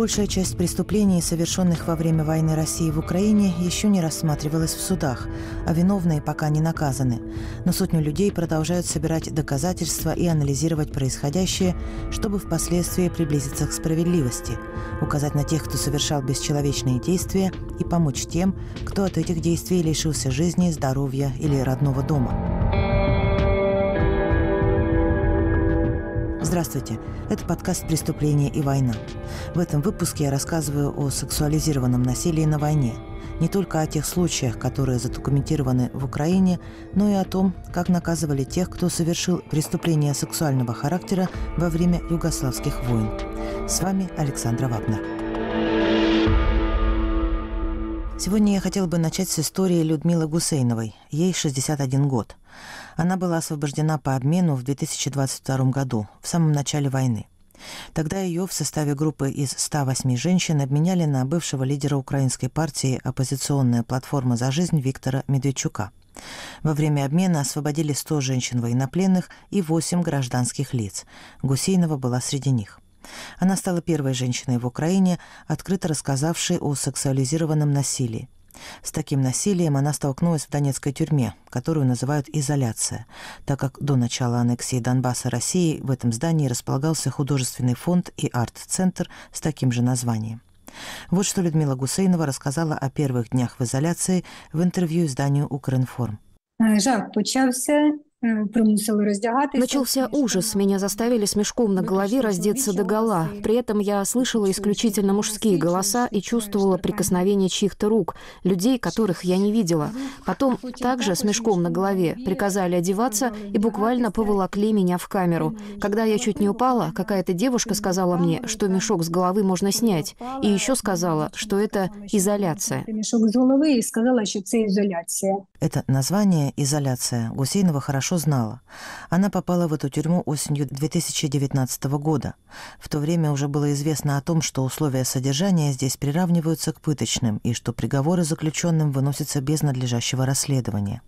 Большая часть преступлений, совершенных во время войны России в Украине, еще не рассматривалась в судах, а виновные пока не наказаны. Но сотню людей продолжают собирать доказательства и анализировать происходящее, чтобы впоследствии приблизиться к справедливости, указать на тех, кто совершал бесчеловечные действия, и помочь тем, кто от этих действий лишился жизни, здоровья или родного дома. Здравствуйте, это подкаст «Преступление и война». В этом выпуске я рассказываю о сексуализированном насилии на войне, не только о тех случаях, которые задокументированы в Украине, но и о том, как наказывали тех, кто совершил преступления сексуального характера во время югославских войн. С вами Александра Вагнер. Сегодня я хотела бы начать с истории Людмилы Гусейновой. Ей 61 год. Она была освобождена по обмену в 2022 году, в самом начале войны. Тогда ее в составе группы из 108 женщин обменяли на бывшего лидера украинской партии «Оппозиционная платформа за жизнь» Виктора Медведчука. Во время обмена освободили 100 женщин-военнопленных и 8 гражданских лиц. Гусейнова была среди них. Она стала первой женщиной в Украине, открыто рассказавшей о сексуализированном насилии. С таким насилием она столкнулась в донецкой тюрьме, которую называют «изоляция», так как до начала аннексии Донбасса России в этом здании располагался художественный фонд и арт-центр с таким же названием. Вот что Людмила Гусейнова рассказала о первых днях в изоляции в интервью изданию «Укринформ». Жах почався Начался ужас. Меня заставили с мешком на голове раздеться до гола. При этом я слышала исключительно мужские голоса и чувствовала прикосновение чьих-то рук, людей, которых я не видела. Потом также с мешком на голове приказали одеваться и буквально поволокли меня в камеру. Когда я чуть не упала, какая-то девушка сказала мне, что мешок с головы можно снять. И еще сказала, что это изоляция. Мешок с головы и сказала, что это изоляция. Это название «изоляция» Гусейнова хорошо хорошо знала. Она попала в эту тюрьму осенью 2019 года. В то время уже было известно о том, что условия содержания здесь приравниваются к пыточным и что приговоры заключенным выносятся без надлежащего расследования.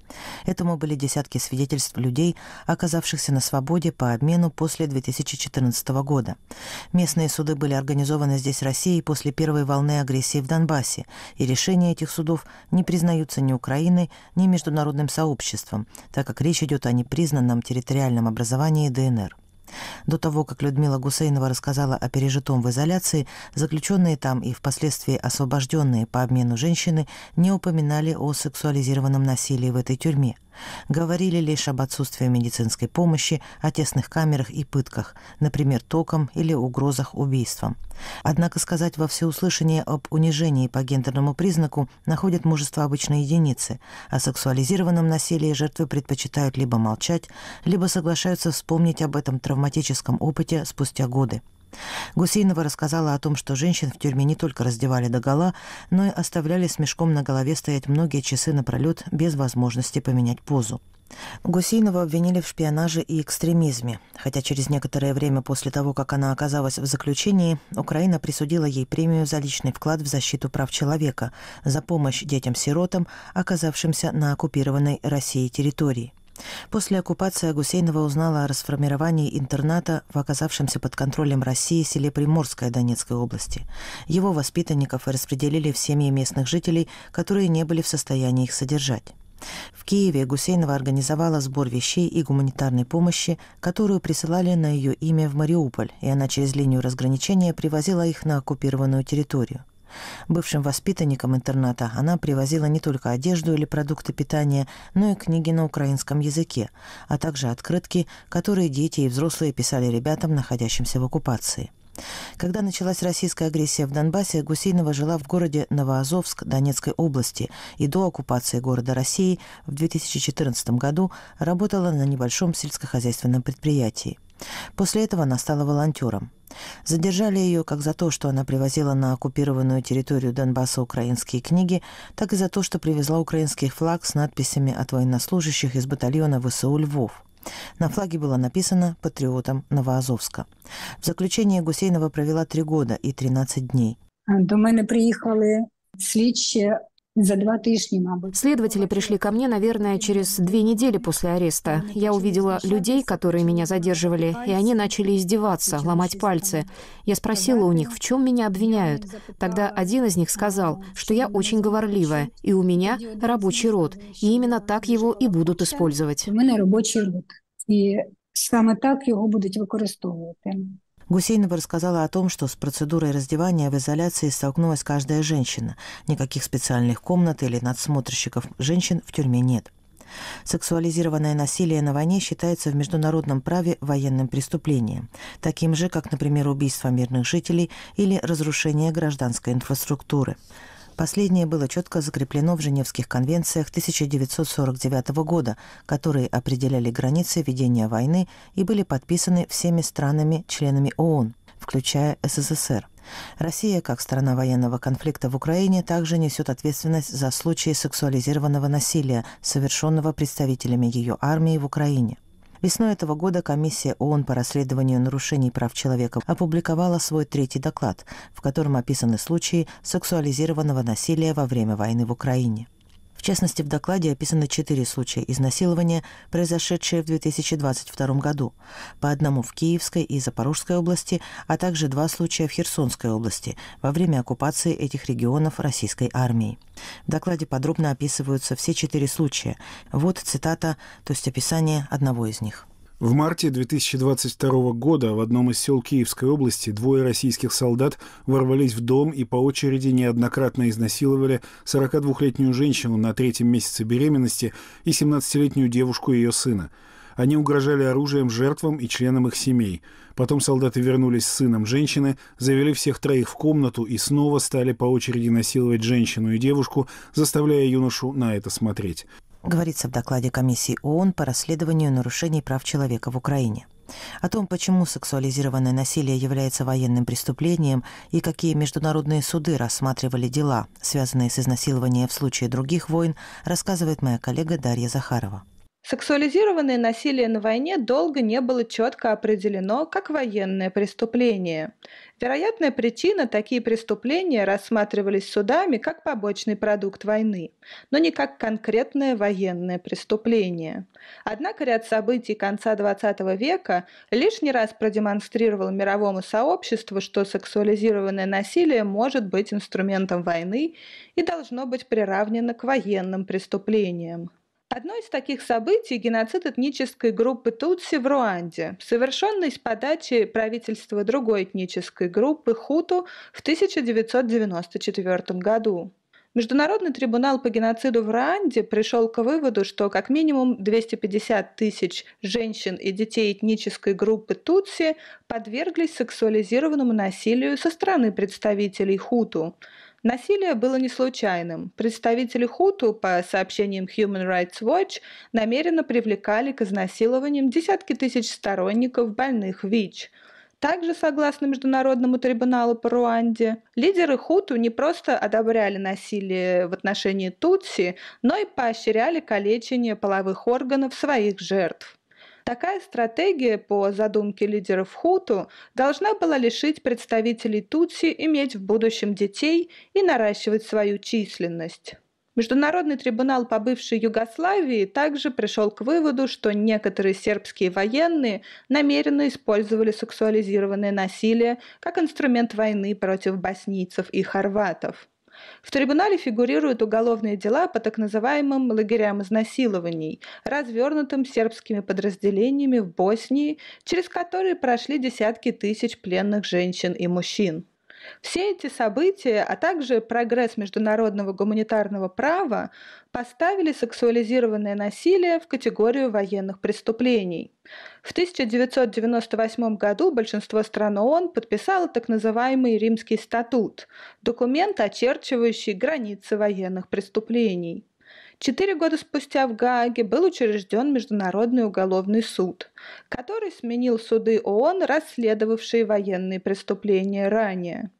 Этому были десятки свидетельств людей, оказавшихся на свободе по обмену после 2014 года. Местные суды были организованы здесь Россией после первой волны агрессии в Донбассе, и решения этих судов не признаются ни Украиной, ни международным сообществом, так как речь идет о непризнанном территориальном образовании ДНР. До того, как Людмила Гусейнова рассказала о пережитом в изоляции, заключенные там и впоследствии освобожденные по обмену женщины не упоминали о сексуализированном насилии в этой тюрьме. Говорили лишь об отсутствии медицинской помощи, о тесных камерах и пытках, например, током или угрозах убийством. Однако сказать во всеуслышание об унижении по гендерному признаку находят мужество обычной единицы. О сексуализированном насилии жертвы предпочитают либо молчать, либо соглашаются вспомнить об этом травматическом опыте спустя годы. Гусейнова рассказала о том, что женщин в тюрьме не только раздевали до гола, но и оставляли с мешком на голове стоять многие часы напролет без возможности поменять позу. Гусейнова обвинили в шпионаже и экстремизме, хотя через некоторое время после того, как она оказалась в заключении, Украина присудила ей премию за личный вклад в защиту прав человека, за помощь детям-сиротам, оказавшимся на оккупированной Россией территории. После оккупации Гусейнова узнала о расформировании интерната в оказавшемся под контролем России селе Приморское Донецкой области. Его воспитанников распределили в семьи местных жителей, которые не были в состоянии их содержать. В Киеве Гусейнова организовала сбор вещей и гуманитарной помощи, которую присылали на ее имя в Мариуполь, и она через линию разграничения привозила их на оккупированную территорию. Бывшим воспитанникам интерната она привозила не только одежду или продукты питания, но и книги на украинском языке, а также открытки, которые дети и взрослые писали ребятам, находящимся в оккупации. Когда началась российская агрессия в Донбассе, Гусейнова жила в городе Новоазовск Донецкой области и до оккупации города России в 2014 году работала на небольшом сельскохозяйственном предприятии. После этого она стала волонтером. Задержали ее как за то, что она привозила на оккупированную территорию Донбасса украинские книги, так и за то, что привезла украинский флаг с надписями от военнослужащих из батальона ВСУ «Львов». На флаге было написано «Патриотом Новоазовска». В заключении Гусейнова провела три года и 13 дней. До меня приехали слідчі за два тысячи, Следователи пришли ко мне, наверное, через две недели после ареста. Я увидела людей, которые меня задерживали, и они начали издеваться, ломать пальцы. Я спросила у них, в чем меня обвиняют. Тогда один из них сказал, что я очень говорливая, и у меня рабочий род, и именно так его и будут использовать. У меня рабочий род, и именно так его будут использовать. Гусейнова рассказала о том, что с процедурой раздевания в изоляции столкнулась каждая женщина. Никаких специальных комнат или надсмотрщиков женщин в тюрьме нет. Сексуализированное насилие на войне считается в международном праве военным преступлением, таким же, как, например, убийство мирных жителей или разрушение гражданской инфраструктуры. Последнее было четко закреплено в Женевских конвенциях 1949 года, которые определяли границы ведения войны и были подписаны всеми странами-членами ООН, включая СССР. Россия, как страна военного конфликта в Украине, также несет ответственность за случаи сексуализированного насилия, совершенного представителями ее армии в Украине. Весной этого года комиссия ООН по расследованию нарушений прав человека опубликовала свой третий доклад, в котором описаны случаи сексуализированного насилия во время войны в Украине. В частности, в докладе описаны четыре случая изнасилования, произошедшие в 2022 году. По одному в Киевской и Запорожской области, а также два случая в Херсонской области во время оккупации этих регионов российской армией. В докладе подробно описываются все четыре случая. Вот цитата, то есть описание одного из них. В марте 2022 года в одном из сел Киевской области двое российских солдат ворвались в дом и по очереди неоднократно изнасиловали 42-летнюю женщину на третьем месяце беременности и 17-летнюю девушку ее сына. Они угрожали оружием жертвам и членам их семей. Потом солдаты вернулись с сыном женщины, завели всех троих в комнату и снова стали по очереди насиловать женщину и девушку, заставляя юношу на это смотреть говорится в докладе Комиссии ООН по расследованию нарушений прав человека в Украине. О том, почему сексуализированное насилие является военным преступлением и какие международные суды рассматривали дела, связанные с изнасилованием в случае других войн, рассказывает моя коллега Дарья Захарова. Сексуализированное насилие на войне долго не было четко определено как военное преступление. Вероятная причина – такие преступления рассматривались судами как побочный продукт войны, но не как конкретное военное преступление. Однако ряд событий конца XX века лишний раз продемонстрировал мировому сообществу, что сексуализированное насилие может быть инструментом войны и должно быть приравнено к военным преступлениям. Одно из таких событий – геноцид этнической группы Тутси в Руанде, совершенный с подачи правительства другой этнической группы Хуту в 1994 году. Международный трибунал по геноциду в Руанде пришел к выводу, что как минимум 250 тысяч женщин и детей этнической группы Тутси подверглись сексуализированному насилию со стороны представителей Хуту. Насилие было не случайным. Представители Хуту, по сообщениям Human Rights Watch, намеренно привлекали к изнасилованиям десятки тысяч сторонников больных ВИЧ. Также, согласно Международному трибуналу по Руанде, лидеры Хуту не просто одобряли насилие в отношении Тутси, но и поощряли калечение половых органов своих жертв. Такая стратегия, по задумке лидеров Хуту, должна была лишить представителей Тутси иметь в будущем детей и наращивать свою численность. Международный трибунал по бывшей Югославии также пришел к выводу, что некоторые сербские военные намеренно использовали сексуализированное насилие как инструмент войны против боснийцев и хорватов. В трибунале фигурируют уголовные дела по так называемым лагерям изнасилований, развернутым сербскими подразделениями в Боснии, через которые прошли десятки тысяч пленных женщин и мужчин. Все эти события, а также прогресс международного гуманитарного права поставили сексуализированное насилие в категорию военных преступлений. В 1998 году большинство стран ООН подписало так называемый Римский статут – документ, очерчивающий границы военных преступлений. Четыре года спустя в Гааге был учрежден Международный уголовный суд, который сменил суды ООН, расследовавшие военные преступления ранее.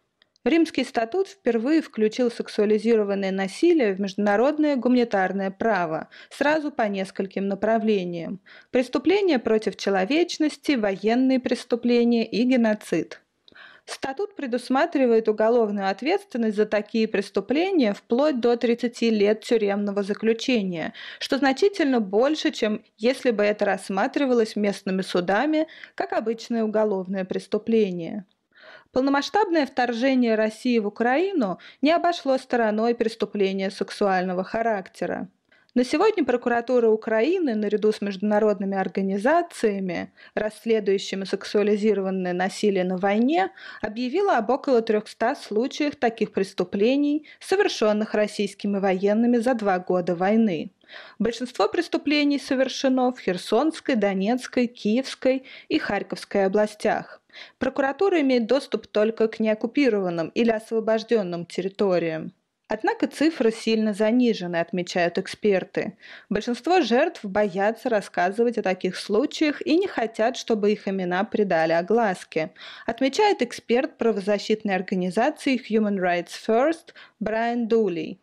Римский статут впервые включил сексуализированное насилие в международное гуманитарное право сразу по нескольким направлениям – преступления против человечности, военные преступления и геноцид – Статут предусматривает уголовную ответственность за такие преступления вплоть до 30 лет тюремного заключения, что значительно больше, чем если бы это рассматривалось местными судами как обычное уголовное преступление. Полномасштабное вторжение России в Украину не обошло стороной преступления сексуального характера. На сегодня прокуратура Украины наряду с международными организациями, расследующими сексуализированное насилие на войне, объявила об около 300 случаях таких преступлений, совершенных российскими военными за два года войны. Большинство преступлений совершено в Херсонской, Донецкой, Киевской и Харьковской областях. Прокуратура имеет доступ только к неоккупированным или освобожденным территориям. Однако цифры сильно занижены, отмечают эксперты. Большинство жертв боятся рассказывать о таких случаях и не хотят, чтобы их имена придали огласке, отмечает эксперт правозащитной организации Human Rights First Брайан Дулей.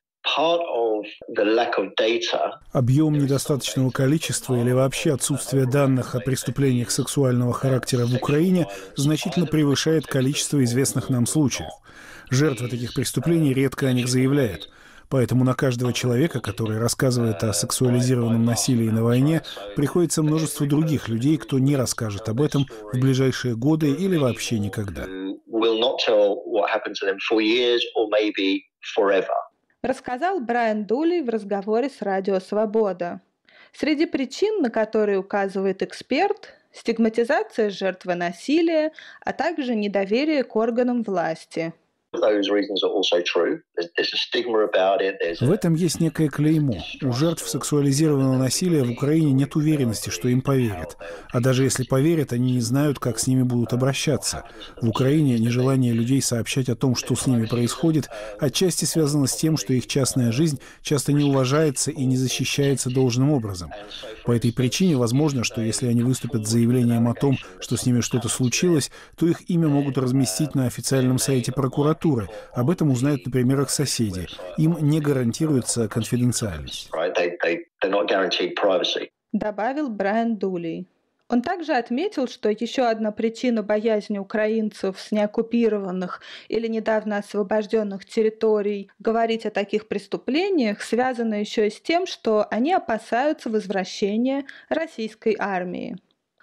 Объем недостаточного количества или вообще отсутствие данных о преступлениях сексуального характера в Украине значительно превышает количество известных нам случаев. Жертвы таких преступлений редко о них заявляют. Поэтому на каждого человека, который рассказывает о сексуализированном насилии на войне, приходится множество других людей, кто не расскажет об этом в ближайшие годы или вообще никогда. Рассказал Брайан Дули в разговоре с «Радио Свобода». Среди причин, на которые указывает эксперт, стигматизация жертвы насилия, а также недоверие к органам власти, в этом есть некое клеймо. У жертв сексуализированного насилия в Украине нет уверенности, что им поверят. А даже если поверят, они не знают, как с ними будут обращаться. В Украине нежелание людей сообщать о том, что с ними происходит, отчасти связано с тем, что их частная жизнь часто не уважается и не защищается должным образом. По этой причине возможно, что если они выступят с заявлением о том, что с ними что-то случилось, то их имя могут разместить на официальном сайте прокуратуры прокуратуры. Об этом узнают, например, их соседи. Им не гарантируется конфиденциальность. Добавил Брайан Дули. Он также отметил, что еще одна причина боязни украинцев с неоккупированных или недавно освобожденных территорий говорить о таких преступлениях связана еще и с тем, что они опасаются возвращения российской армии.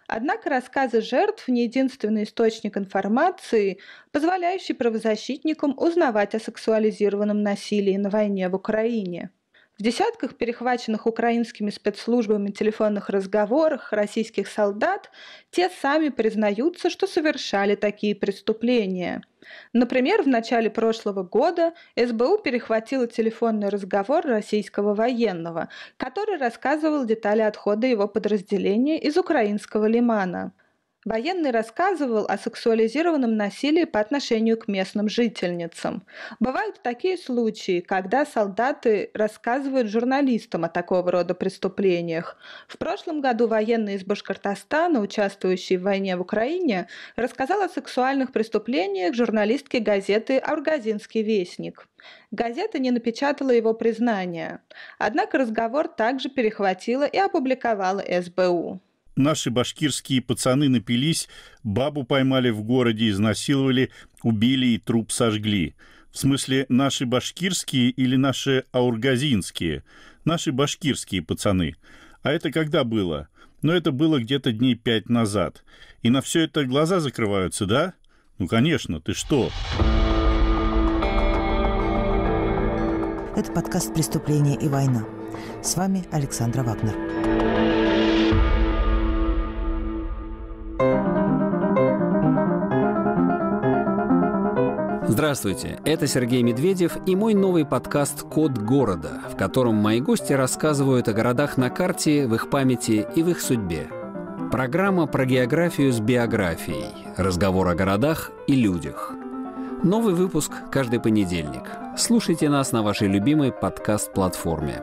Однако рассказы жертв не единственный источник информации, позволяющий правозащитникам узнавать о сексуализированном насилии на войне в Украине. В десятках перехваченных украинскими спецслужбами телефонных разговорах российских солдат те сами признаются, что совершали такие преступления. Например, в начале прошлого года СБУ перехватила телефонный разговор российского военного, который рассказывал детали отхода его подразделения из украинского лимана. Военный рассказывал о сексуализированном насилии по отношению к местным жительницам. Бывают такие случаи, когда солдаты рассказывают журналистам о такого рода преступлениях. В прошлом году военный из Башкортостана, участвующий в войне в Украине, рассказал о сексуальных преступлениях журналистке газеты «Аргазинский вестник». Газета не напечатала его признания. Однако разговор также перехватила и опубликовала СБУ. Наши башкирские пацаны напились, бабу поймали в городе, изнасиловали, убили и труп сожгли. В смысле, наши башкирские или наши аургазинские? Наши башкирские пацаны. А это когда было? Но ну, это было где-то дней пять назад. И на все это глаза закрываются, да? Ну, конечно, ты что? Это подкаст «Преступление и война». С вами Александра Вагнер. Здравствуйте, это Сергей Медведев и мой новый подкаст «Код города», в котором мои гости рассказывают о городах на карте, в их памяти и в их судьбе. Программа про географию с биографией. Разговор о городах и людях. Новый выпуск каждый понедельник. Слушайте нас на вашей любимой подкаст-платформе.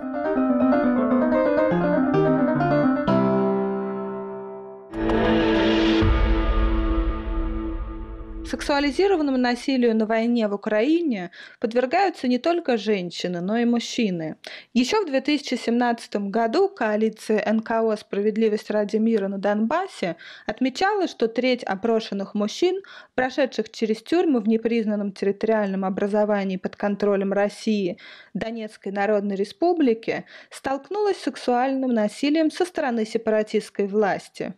Сексуализированному насилию на войне в Украине подвергаются не только женщины, но и мужчины. Еще в 2017 году коалиция НКО «Справедливость ради мира» на Донбассе отмечала, что треть опрошенных мужчин, прошедших через тюрьмы в непризнанном территориальном образовании под контролем России Донецкой Народной Республики, столкнулась с сексуальным насилием со стороны сепаратистской власти.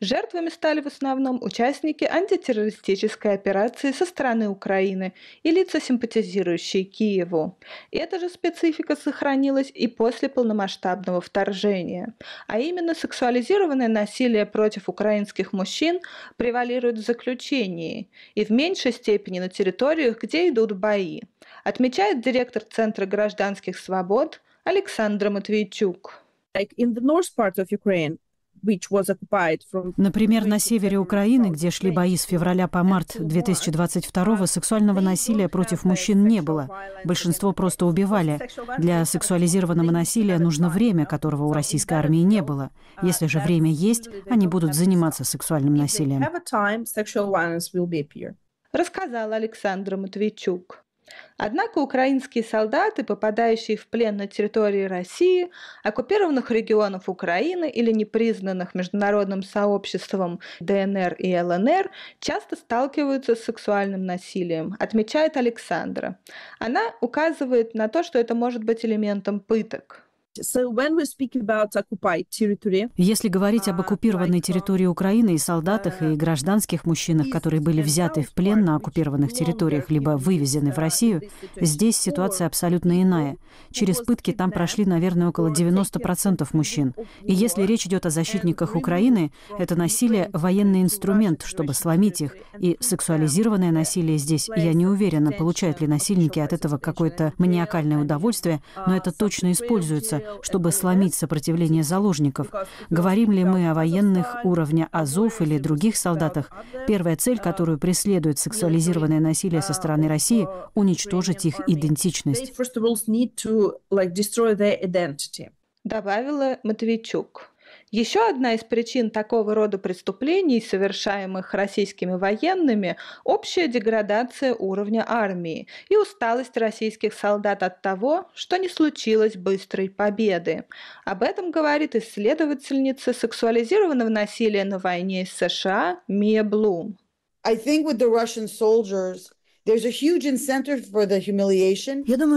Жертвами стали в основном участники антитеррористической операции со стороны Украины и лица, симпатизирующие Киеву. эта же специфика сохранилась и после полномасштабного вторжения. А именно сексуализированное насилие против украинских мужчин превалирует в заключении и в меньшей степени на территориях, где идут бои, отмечает директор Центра гражданских свобод Александра Матвейчук. Like in the north part of Ukraine, Например, на севере Украины, где шли бои с февраля по март 2022 сексуального насилия против мужчин не было. Большинство просто убивали. Для сексуализированного насилия нужно время, которого у российской армии не было. Если же время есть, они будут заниматься сексуальным насилием. Рассказала Александра Матвейчук. Однако украинские солдаты, попадающие в плен на территории России, оккупированных регионов Украины или непризнанных международным сообществом ДНР и ЛНР, часто сталкиваются с сексуальным насилием, отмечает Александра. Она указывает на то, что это может быть элементом пыток. Если говорить об uh, оккупированной uh, территории Украины и солдатах и uh, гражданских мужчинах, которые были взяты в плен на оккупированных территориях, либо вывезены в Россию, здесь ситуация абсолютно иная. Через пытки там прошли, наверное, около 90% мужчин. И если речь идет о защитниках Украины, это насилие – военный инструмент, чтобы сломить их. И сексуализированное насилие здесь, я не уверена, получают ли насильники от этого какое-то маниакальное удовольствие, но это точно используется чтобы сломить сопротивление заложников. Говорим ли мы о военных уровня Азов или других солдатах, первая цель, которую преследует сексуализированное насилие со стороны России – уничтожить их идентичность. Добавила Матвейчук. Еще одна из причин такого рода преступлений, совершаемых российскими военными, общая деградация уровня армии и усталость российских солдат от того, что не случилось быстрой победы. Об этом говорит исследовательница сексуализированного насилия на войне из США Мия Блум. I think with the Russian soldiers, я думаю,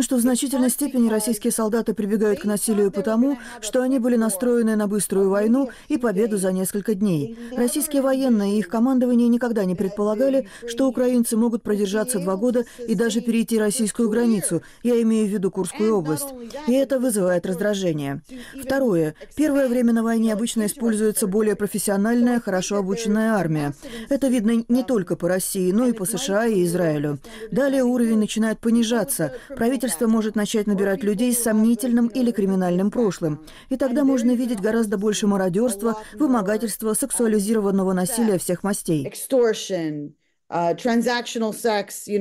что в значительной степени российские солдаты прибегают к насилию потому, что они были настроены на быструю войну и победу за несколько дней. Российские военные и их командование никогда не предполагали, что украинцы могут продержаться два года и даже перейти российскую границу, я имею в виду Курскую область. И это вызывает раздражение. Второе. Первое время на войне обычно используется более профессиональная, хорошо обученная армия. Это видно не только по России, но и по США и Израилю. Далее уровень начинает понижаться. Правительство может начать набирать людей с сомнительным или криминальным прошлым. И тогда можно видеть гораздо больше мародерства, вымогательства, сексуализированного насилия всех мастей. Uh,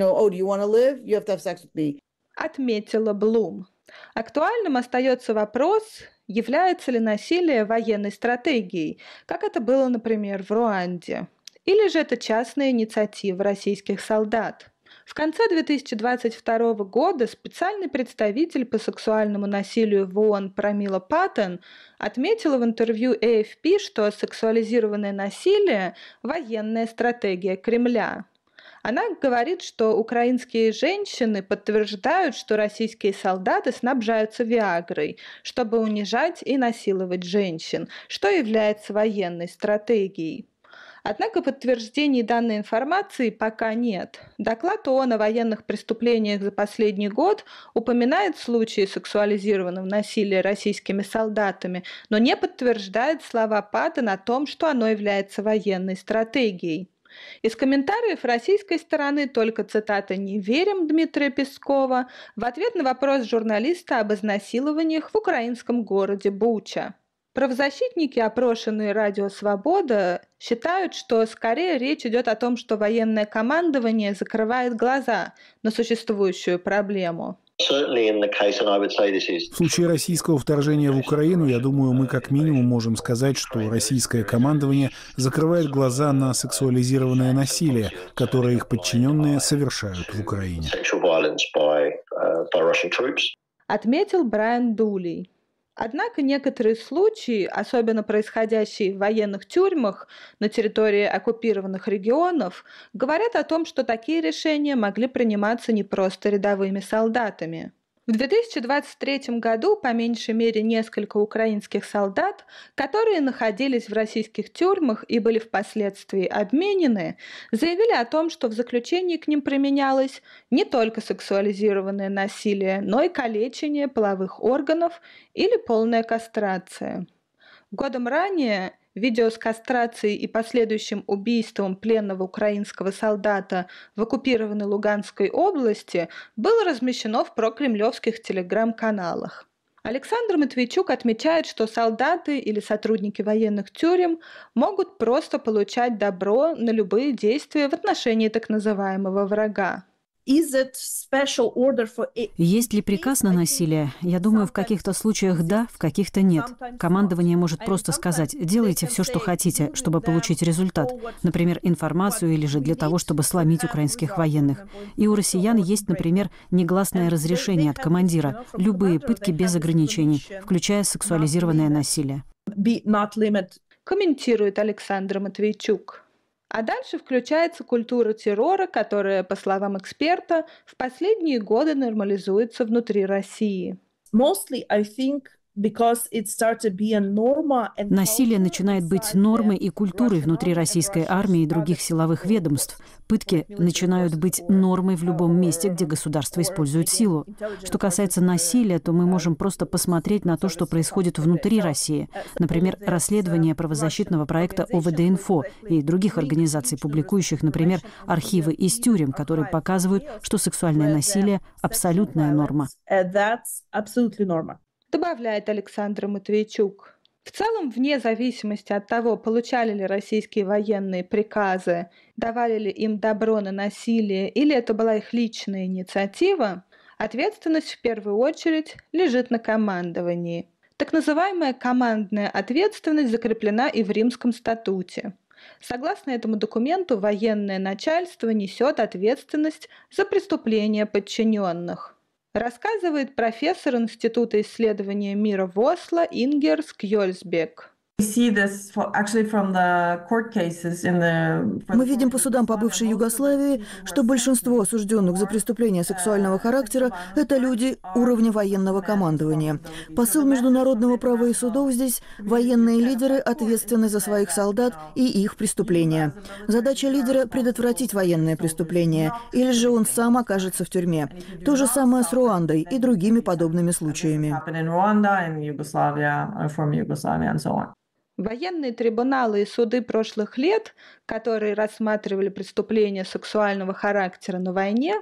oh, Отметила Блум. Актуальным остается вопрос, является ли насилие военной стратегией, как это было, например, в Руанде, или же это частная инициатива российских солдат. В конце 2022 года специальный представитель по сексуальному насилию в ООН Промила Паттон отметила в интервью AFP, что сексуализированное насилие – военная стратегия Кремля. Она говорит, что украинские женщины подтверждают, что российские солдаты снабжаются Виагрой, чтобы унижать и насиловать женщин, что является военной стратегией. Однако подтверждений данной информации пока нет. Доклад ООН о военных преступлениях за последний год упоминает случаи сексуализированного насилия российскими солдатами, но не подтверждает слова Паттон о том, что оно является военной стратегией. Из комментариев российской стороны только цитата «Не верим» Дмитрия Пескова в ответ на вопрос журналиста об изнасилованиях в украинском городе Буча. Правозащитники, опрошенные Радио Свобода, считают, что скорее речь идет о том, что военное командование закрывает глаза на существующую проблему. В случае российского вторжения в Украину, я думаю, мы как минимум можем сказать, что российское командование закрывает глаза на сексуализированное насилие, которое их подчиненные совершают в Украине. Uh, Отметил Брайан Дулей. Однако некоторые случаи, особенно происходящие в военных тюрьмах на территории оккупированных регионов, говорят о том, что такие решения могли приниматься не просто рядовыми солдатами. В 2023 году по меньшей мере несколько украинских солдат, которые находились в российских тюрьмах и были впоследствии обменены, заявили о том, что в заключении к ним применялось не только сексуализированное насилие, но и калечение половых органов или полная кастрация. Годом ранее Видео с кастрацией и последующим убийством пленного украинского солдата в оккупированной Луганской области было размещено в прокремлевских телеграм-каналах. Александр Матвейчук отмечает, что солдаты или сотрудники военных тюрем могут просто получать добро на любые действия в отношении так называемого врага. Есть ли приказ на насилие? Я думаю, в каких-то случаях да, в каких-то нет. Командование может просто сказать, делайте все, что хотите, чтобы получить результат. Например, информацию или же для того, чтобы сломить украинских военных. И у россиян есть, например, негласное разрешение от командира. Любые пытки без ограничений, включая сексуализированное насилие. Комментирует Александр Матвейчук. А дальше включается культура террора, которая, по словам эксперта, в последние годы нормализуется внутри России. Mostly, I think, Насилие начинает быть нормой и культурой внутри российской армии и других силовых ведомств. Пытки начинают быть нормой в любом uh, месте, где государство использует силу. Что касается насилия, то мы можем просто uh, посмотреть на то, что происходит внутри России. Uh, например, расследование правозащитного проекта ОВД-Инфо и других организаций, публикующих, например, архивы из тюрем, которые показывают, что сексуальное насилие – абсолютная норма добавляет Александр Матвейчук. В целом, вне зависимости от того, получали ли российские военные приказы, давали ли им добро на насилие или это была их личная инициатива, ответственность в первую очередь лежит на командовании. Так называемая командная ответственность закреплена и в Римском статуте. Согласно этому документу, военное начальство несет ответственность за преступления подчиненных рассказывает профессор Института исследования мира в Осло Ингер Скьольсбек. Мы видим по судам по бывшей uh, Югославии, что большинство осужденных за преступления сексуального uh, характера – это люди uh, уровня военного командования. Посыл международного права и судов здесь – военные лидеры ответственны за своих солдат и их преступления. Задача лидера – предотвратить военное преступление, или же он сам окажется в тюрьме. То же самое с Руандой и другими подобными случаями. Военные трибуналы и суды прошлых лет, которые рассматривали преступления сексуального характера на войне,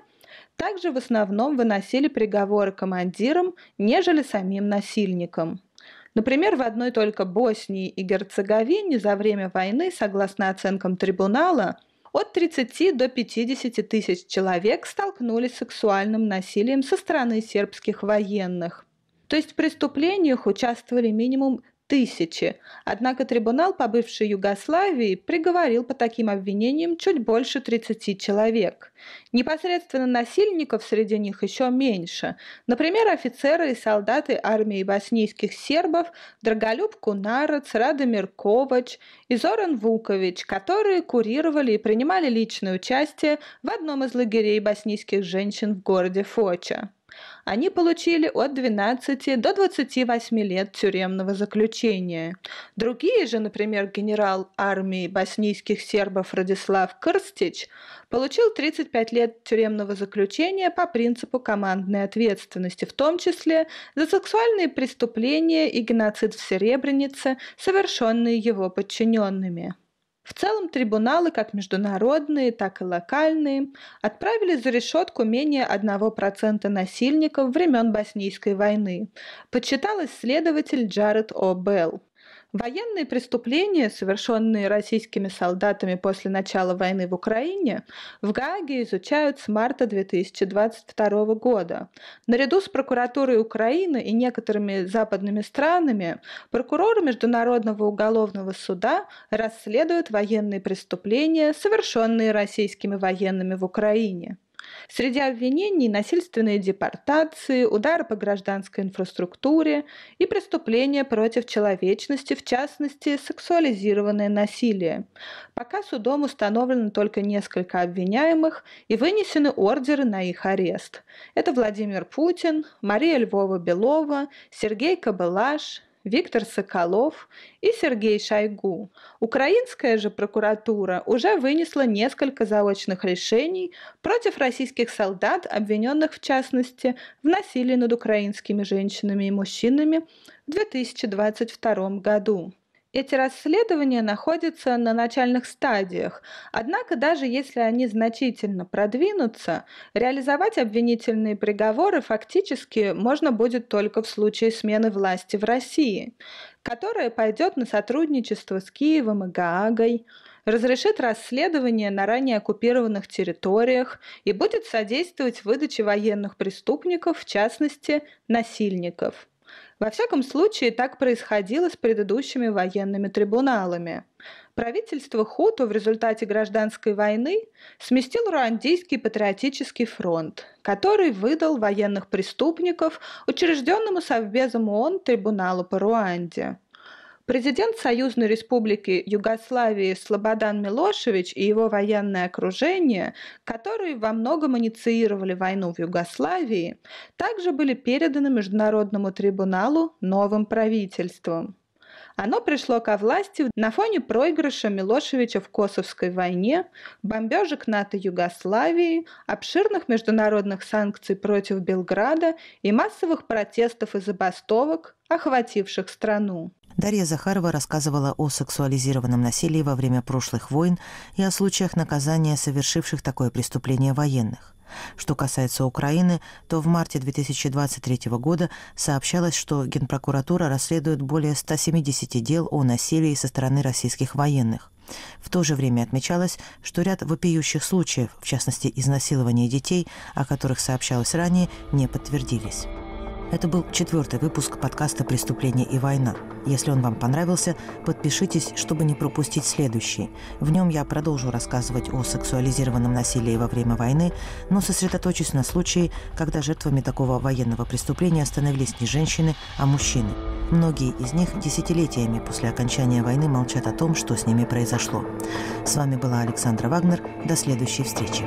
также в основном выносили приговоры командирам, нежели самим насильникам. Например, в одной только Боснии и Герцеговине за время войны, согласно оценкам трибунала, от 30 до 50 тысяч человек столкнулись с сексуальным насилием со стороны сербских военных. То есть в преступлениях участвовали минимум тысячи. Однако трибунал по бывшей Югославии приговорил по таким обвинениям чуть больше 30 человек. Непосредственно насильников среди них еще меньше. Например, офицеры и солдаты армии боснийских сербов Драголюб Кунарац, Радомир Ковач и Зоран Вукович, которые курировали и принимали личное участие в одном из лагерей боснийских женщин в городе Фоча они получили от 12 до 28 лет тюремного заключения. Другие же, например, генерал армии боснийских сербов Радислав Крстич, получил 35 лет тюремного заключения по принципу командной ответственности, в том числе за сексуальные преступления и геноцид в Серебрянице, совершенные его подчиненными. В целом трибуналы, как международные, так и локальные, отправили за решетку менее 1% насильников времен Боснийской войны, подсчитал исследователь Джаред О. Белл. Военные преступления, совершенные российскими солдатами после начала войны в Украине, в Гааге изучают с марта 2022 года. Наряду с прокуратурой Украины и некоторыми западными странами прокуроры Международного уголовного суда расследуют военные преступления, совершенные российскими военными в Украине. Среди обвинений – насильственные депортации, удары по гражданской инфраструктуре и преступления против человечности, в частности, сексуализированное насилие. Пока судом установлено только несколько обвиняемых и вынесены ордеры на их арест. Это Владимир Путин, Мария Львова-Белова, Сергей Кобылаш, Виктор Соколов и Сергей Шойгу. Украинская же прокуратура уже вынесла несколько заочных решений против российских солдат, обвиненных в частности в насилии над украинскими женщинами и мужчинами в 2022 году. Эти расследования находятся на начальных стадиях, однако даже если они значительно продвинутся, реализовать обвинительные приговоры фактически можно будет только в случае смены власти в России, которая пойдет на сотрудничество с Киевом и Гаагой, разрешит расследование на ранее оккупированных территориях и будет содействовать выдаче военных преступников, в частности, насильников. Во всяком случае, так происходило с предыдущими военными трибуналами. Правительство Хуту в результате гражданской войны сместило Руандийский патриотический фронт, который выдал военных преступников учрежденному Совбезом ООН трибуналу по Руанде. Президент Союзной Республики Югославии Слободан Милошевич и его военное окружение, которые во многом инициировали войну в Югославии, также были переданы Международному трибуналу новым правительством. Оно пришло ко власти на фоне проигрыша Милошевича в Косовской войне, бомбежек НАТО Югославии, обширных международных санкций против Белграда и массовых протестов и забастовок, охвативших страну. Дарья Захарова рассказывала о сексуализированном насилии во время прошлых войн и о случаях наказания совершивших такое преступление военных. Что касается Украины, то в марте 2023 года сообщалось, что Генпрокуратура расследует более 170 дел о насилии со стороны российских военных. В то же время отмечалось, что ряд вопиющих случаев, в частности изнасилования детей, о которых сообщалось ранее, не подтвердились. Это был четвертый выпуск подкаста «Преступление и война». Если он вам понравился, подпишитесь, чтобы не пропустить следующий. В нем я продолжу рассказывать о сексуализированном насилии во время войны, но сосредоточусь на случае, когда жертвами такого военного преступления становились не женщины, а мужчины. Многие из них десятилетиями после окончания войны молчат о том, что с ними произошло. С вами была Александра Вагнер. До следующей встречи.